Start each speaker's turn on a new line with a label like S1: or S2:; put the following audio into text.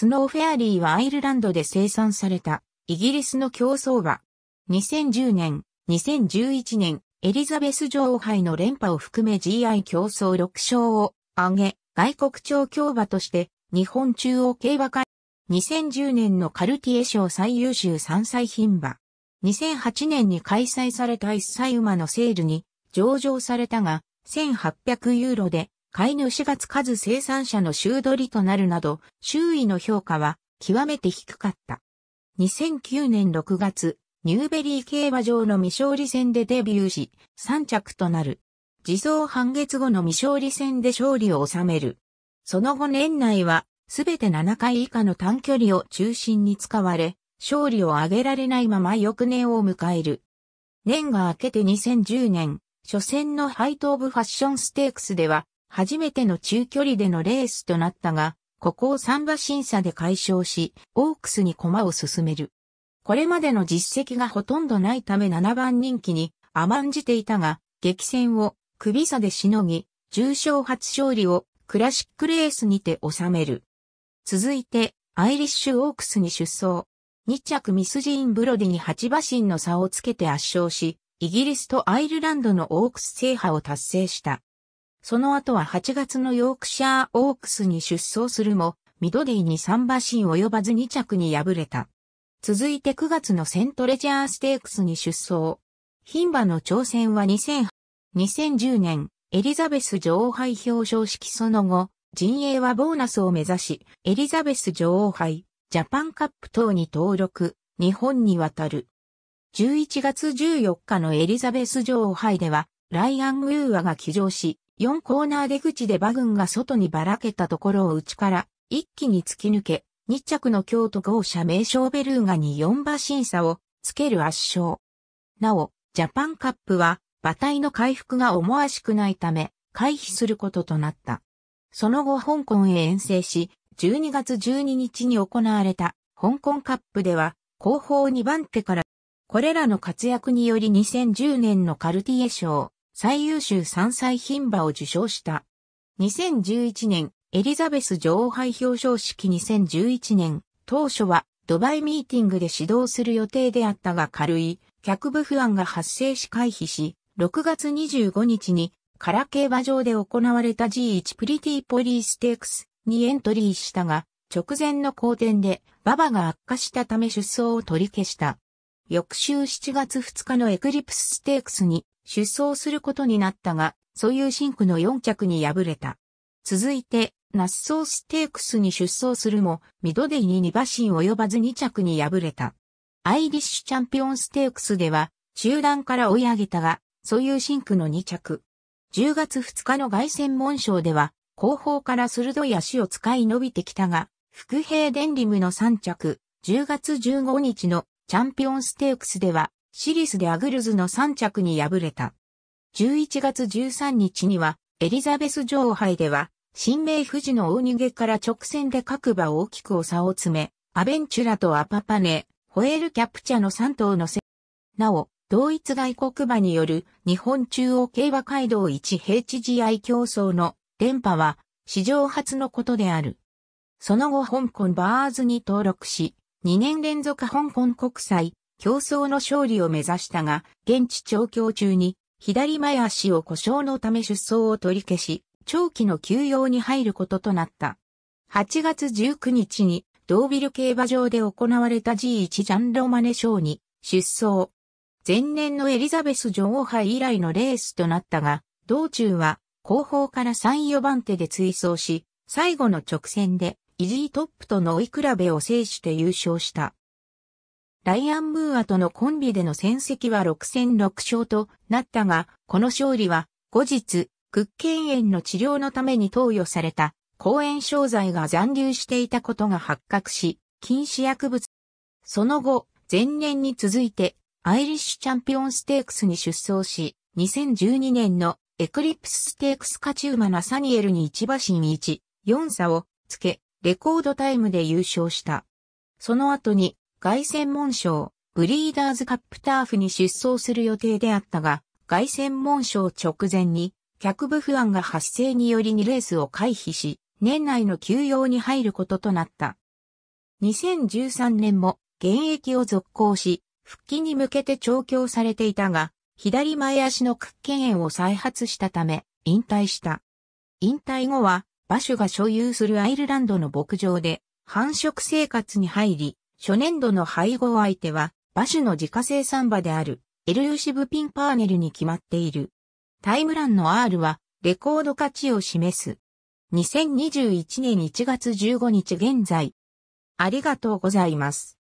S1: スノーフェアリーはアイルランドで生産されたイギリスの競争馬。2010年、2011年、エリザベス女王杯の連覇を含め GI 競争6勝を挙げ、外国調教馬として日本中央競馬会2010年のカルティエ賞最優秀3歳牝馬。2008年に開催された1歳馬のセールに上場されたが、1800ユーロで飼い主がつかず生産者の収取りとなるなど、周囲の評価は極めて低かった。2009年6月、ニューベリー競馬場の未勝利戦でデビューし、3着となる。自走半月後の未勝利戦で勝利を収める。その後年内は、すべて7回以下の短距離を中心に使われ、勝利を挙げられないまま翌年を迎える。年が明けて2010年、初戦のハイトーブファッションステークスでは、初めての中距離でのレースとなったが、ここを3馬審査で解消し、オークスに駒を進める。これまでの実績がほとんどないため7番人気に甘んじていたが、激戦を首差でしのぎ、重賞初勝利をクラシックレースにて収める。続いて、アイリッシュオークスに出走。2着ミスジーン・ブロディに8馬身の差をつけて圧勝し、イギリスとアイルランドのオークス制覇を達成した。その後は8月のヨークシャーオークスに出走するも、ミドディに3馬身及ばず2着に敗れた。続いて9月のセントレジャーステークスに出走。牝馬の挑戦は2010年、エリザベス女王杯表彰式その後、陣営はボーナスを目指し、エリザベス女王杯、ジャパンカップ等に登録、日本に渡る。11月14日のエリザベス女王杯では、ライアン・ムーアが騎乗し、4コーナー出口で馬群が外にばらけたところを内から一気に突き抜け、2着の京都豪車名称ベルーガに4馬審査をつける圧勝。なお、ジャパンカップは馬体の回復が思わしくないため、回避することとなった。その後香港へ遠征し、12月12日に行われた香港カップでは、後方2番手から、これらの活躍により2010年のカルティエ賞、最優秀3歳牝馬を受賞した。2011年、エリザベス女王杯表彰式2011年、当初はドバイミーティングで指導する予定であったが軽い客部不安が発生し回避し、6月25日にカラ競馬場で行われた G1 プリティポリーステークスにエントリーしたが、直前の好転で馬場が悪化したため出走を取り消した。翌週7月2日のエクリプスステークスに出走することになったが、ソユーシンクの4着に敗れた。続いて、ナッソーステークスに出走するも、ミドデイに2馬身及ばず2着に敗れた。アイリッシュチャンピオンステークスでは、中段から追い上げたが、ソユーシンクの2着。10月2日の外戦門賞では、後方から鋭い足を使い伸びてきたが、副兵デンリムの3着、10月15日のチャンピオンステークスでは、シリスでアグルズの3着に敗れた。11月13日には、エリザベス女王杯では、新名富士の大逃げから直線で各馬大きくお差を詰め、アベンチュラとアパパネ、ホエールキャプチャの3頭のせ、なお、同一外国馬による日本中央競馬街道一平地試合競争の連覇は史上初のことである。その後香港バーズに登録し、2年連続香港国際競争の勝利を目指したが、現地調教中に、左前足を故障のため出走を取り消し、長期の休養に入ることとなった。8月19日に、ドービル競馬場で行われた G1 ジャンロマネ賞に出走。前年のエリザベス女王杯以来のレースとなったが、道中は後方から3、4番手で追走し、最後の直線でイジートップとの追い比べを制して優勝した。ライアン・ムーアとのコンビでの戦績は6戦6勝となったが、この勝利は後日、屈腱炎の治療のために投与された抗炎症剤が残留していたことが発覚し、禁止薬物。その後、前年に続いて、アイリッシュチャンピオンステークスに出走し、2012年のエクリプスステークス勝ち馬ナサニエルに1馬身1、4差をつけ、レコードタイムで優勝した。その後に外線門賞、ブリーダーズカップターフに出走する予定であったが、外線門賞直前に、脚部不安が発生により2レースを回避し、年内の休養に入ることとなった。2013年も現役を続行し、復帰に向けて調教されていたが、左前足の屈腱炎を再発したため、引退した。引退後は、馬主が所有するアイルランドの牧場で、繁殖生活に入り、初年度の配合相手は、馬種の自家生産馬である、エルーシブピンパーネルに決まっている。タイムランの R は、レコード価値を示す。2021年1月15日現在。ありがとうございます。